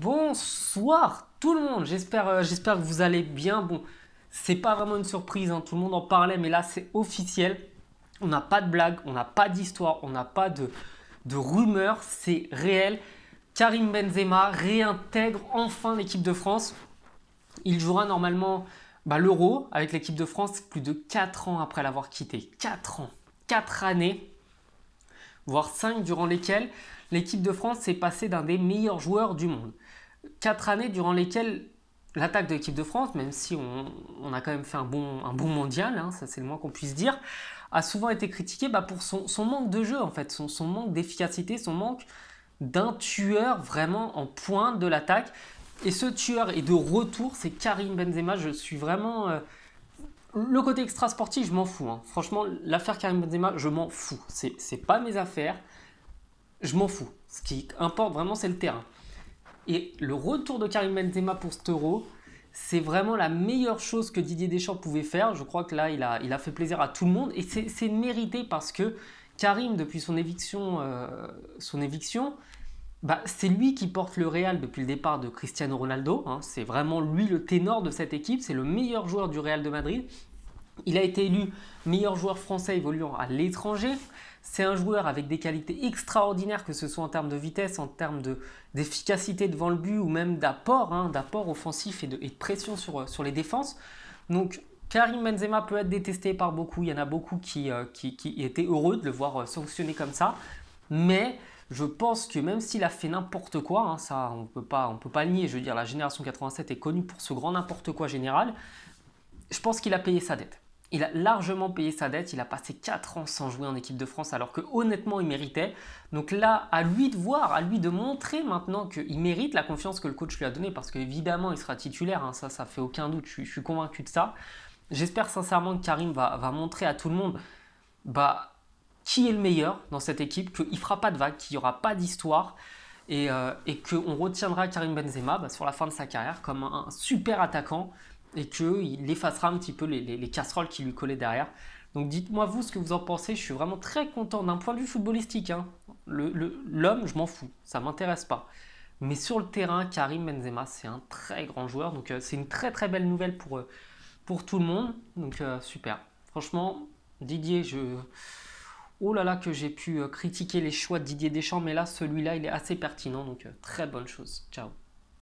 Bonsoir tout le monde, j'espère euh, j'espère que vous allez bien. Bon, c'est pas vraiment une surprise, hein. tout le monde en parlait, mais là c'est officiel. On n'a pas de blague, on n'a pas d'histoire, on n'a pas de, de rumeur, c'est réel. Karim Benzema réintègre enfin l'équipe de France. Il jouera normalement bah, l'Euro avec l'équipe de France plus de 4 ans après l'avoir quitté. 4 ans, 4 années voire 5 durant lesquels l'équipe de France s'est passée d'un des meilleurs joueurs du monde. 4 années durant lesquelles l'attaque de l'équipe de France, même si on, a quand même fait un bon, un bon mondial, hein, ça c'est le moins qu'on puisse dire, a souvent été critiquée bah, pour son, manque de jeu en fait, son, son manque d'efficacité, son manque d'un tueur vraiment en pointe de l'attaque. Et ce tueur est de retour, c'est Karim Benzema. Je suis vraiment euh, le côté extra-sportif, je m'en fous. Hein. Franchement, l'affaire Karim Benzema, je m'en fous. C'est, n'est pas mes affaires. Je m'en fous. Ce qui importe vraiment, c'est le terrain. Et le retour de Karim Benzema pour cet euro, c'est vraiment la meilleure chose que Didier Deschamps pouvait faire. Je crois que là, il a, fait plaisir à tout le monde. Et c'est, mérité parce que Karim, depuis son éviction, euh, son éviction bah, c'est lui qui porte le Real depuis le départ de Cristiano Ronaldo. Hein. C'est vraiment lui le ténor de cette équipe. C'est le meilleur joueur du Real de Madrid. Il a été élu meilleur joueur français évoluant à l'étranger. C'est un joueur avec des qualités extraordinaires, que ce soit en termes de vitesse, en termes d'efficacité devant le but ou même d'apport, hein, d'apport offensif et de, pression euh, sur, les défenses. Donc Karim Benzema peut être détesté par beaucoup. Il y en a beaucoup qui, euh, qui étaient heureux de le voir euh, sanctionné comme ça. Mais je pense que même s'il a fait n'importe quoi, hein, ça on peut pas, on peut pas le nier. Je veux dire, la génération 87 est connue pour ce grand n'importe quoi général. Je pense qu'il a payé sa dette. Il a largement payé sa dette. Il a passé 4 ans sans jouer en équipe de France alors que honnêtement il méritait. Donc là, à lui de voir, à lui de montrer maintenant qu'il mérite la confiance que le coach lui a donnée parce qu'évidemment il sera titulaire. Hein, ça, ça fait aucun doute. Je, suis convaincu de ça. J'espère sincèrement que Karim va, montrer à tout le monde. Bah, qui est le meilleur dans cette équipe, qu'il ne fera pas de vagues, qu'il n'y aura pas d'histoire et, euh, qu'on retiendra Karim Benzema bah, sur la fin de sa carrière comme un, super attaquant et qu'il effacera un petit peu les, casseroles qui lui collaient derrière. Donc dites-moi vous ce que vous en pensez, je suis vraiment très content d'un point de vue footballistique. Hein. L'homme, je m'en fous, ça ne m'intéresse pas. Mais sur le terrain, Karim Benzema, c'est un très grand joueur, donc euh, c'est une très très belle nouvelle pour, euh, pour tout le monde, donc super. Franchement, Didier, je, Oh là là que j'ai pu euh, critiquer les choix de Didier Deschamps, mais là celui-là il est assez pertinent, donc euh, très bonne chose. Ciao